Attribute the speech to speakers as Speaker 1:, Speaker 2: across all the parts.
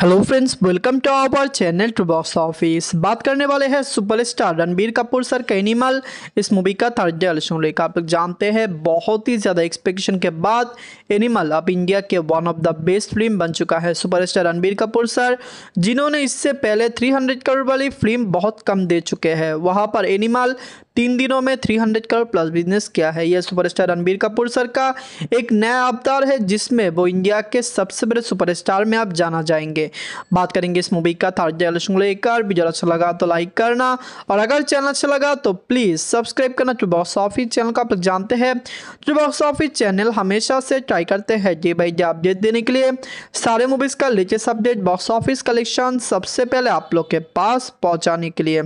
Speaker 1: hello friends welcome to our channel to box office बात करने वाले हैं सुपरस्टार रणबीर कपूर सर का एनिमल इस मूवी का थर्ड डे लेकर आप लोग जानते हैं बहुत ही ज़्यादा एक्सपेक्टेशन के बाद एनिमल अब इंडिया के one of the best film बन चुका है सुपरस्टार रणबीर कपूर सर जिन्होंने इससे पहले थ्री करोड़ वाली फिल्म बहुत कम दे चुके हैं वहाँ पर एनिमल तीन दिनों में 300 करोड़ प्लस बिजनेस किया है यह सुपरस्टार रणबीर कपूर सर का एक नया अवतार है जिसमें वो इंडिया के सबसे बड़े सुपरस्टार में आप जाना जाएंगे बात करेंगे इस मूवी का थार्जल कर वीडियो अच्छा लगा तो लाइक करना और अगर चैनल अच्छा लगा तो प्लीज़ सब्सक्राइब करना जो बॉक्स ऑफिस चैनल का आप जानते हैं जो बॉक्स ऑफिस चैनल हमेशा से ट्राई करते हैं जी भाई जी अपडेट देने के लिए सारे मूवीज़ का latest update box office collection सबसे पहले आप लोग के पास पहुँचाने के लिए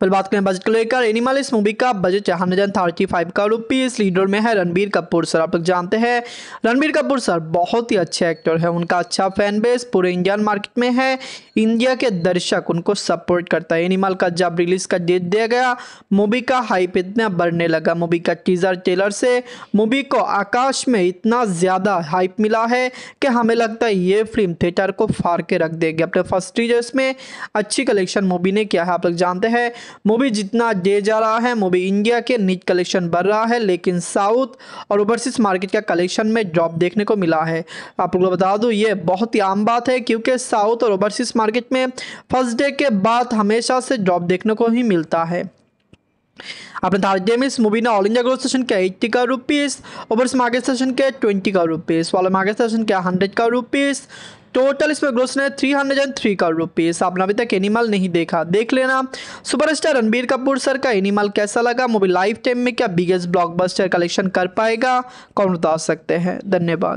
Speaker 1: फिर बात करें बजट को लेकर एनिमल इस मूवी का बजट चार हंड्रेड थर्टी फाइव का रुपीज लीडर में है रणबीर कपूर सर आप लोग जानते हैं रणबीर कपूर सर बहुत ही अच्छे एक्टर हैं उनका अच्छा फैन बेस पूरे इंडियन मार्केट में है इंडिया के दर्शक उनको सपोर्ट करता है एनिमल का जब रिलीज का डेट दिया गया मूवी का हाइप इतना बढ़ने लगा मूवी का टीजर ट्रेलर से मूवी को आकाश में इतना ज़्यादा हाइप मिला है कि हमें लगता है ये फिल्म थिएटर को फाड़ के रख देगी अपने फर्स्ट टीजर्स में अच्छी कलेक्शन मूवी ने किया है आप लोग जानते जानते हैं मूवी जितना दे जा रहा है मूवी इंडिया के नीच कलेक्शन बढ़ रहा है लेकिन साउथ और ओवरसीज मार्केट का कलेक्शन में ड्रॉप देखने को मिला है आप लोग बता दूँ ये बहुत ही आम बात है क्योंकि साउथ और ओवरसीज मार्केट में फर्स्ट डे के बाद हमेशा से ड्रॉप देखने को ही मिलता है अपने थर्सडे में इस मूवी ने ऑल इंडिया ग्रोथ सेशन के एट्टी का रुपीज़ ओवर्स मार्केट सेशन के ट्वेंटी का रुपीस वाले मार्केट सेशन के हंड्रेड का रुपीस टोटल इसमें ग्रोथ ने three hundred and three crore rupees आपने अभी तक एनिमल नहीं देखा देख लेना सुपरस्टार रणबीर कपूर सर का एनिमल कैसा लगा मूवी लाइफ टाइम में क्या बिगेस्ट ब्लॉकबस्टर कलेक्शन कर पाएगा कौन बता सकते हैं धन्यवाद